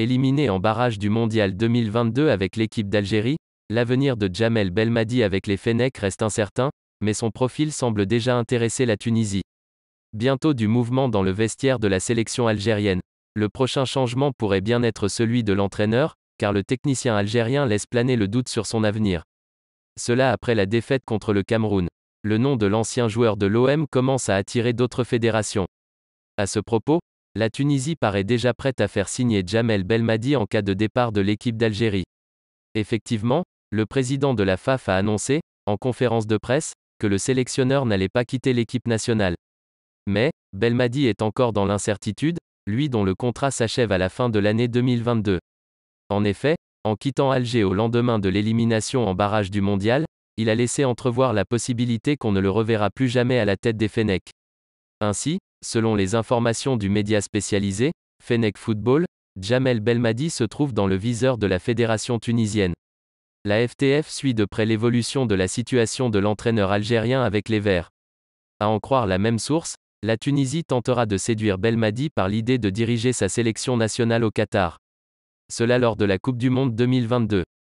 Éliminé en barrage du Mondial 2022 avec l'équipe d'Algérie, l'avenir de Jamel Belmadi avec les Fennecs reste incertain, mais son profil semble déjà intéresser la Tunisie. Bientôt du mouvement dans le vestiaire de la sélection algérienne. Le prochain changement pourrait bien être celui de l'entraîneur, car le technicien algérien laisse planer le doute sur son avenir. Cela après la défaite contre le Cameroun. Le nom de l'ancien joueur de l'OM commence à attirer d'autres fédérations. À ce propos, la Tunisie paraît déjà prête à faire signer Jamel Belmadi en cas de départ de l'équipe d'Algérie. Effectivement, le président de la FAF a annoncé, en conférence de presse, que le sélectionneur n'allait pas quitter l'équipe nationale. Mais, Belmadi est encore dans l'incertitude, lui dont le contrat s'achève à la fin de l'année 2022. En effet, en quittant Alger au lendemain de l'élimination en barrage du mondial, il a laissé entrevoir la possibilité qu'on ne le reverra plus jamais à la tête des Fennecs. Ainsi, Selon les informations du média spécialisé, Fennec Football, Jamel Belmadi se trouve dans le viseur de la fédération tunisienne. La FTF suit de près l'évolution de la situation de l'entraîneur algérien avec les Verts. À en croire la même source, la Tunisie tentera de séduire Belmadi par l'idée de diriger sa sélection nationale au Qatar. Cela lors de la Coupe du Monde 2022.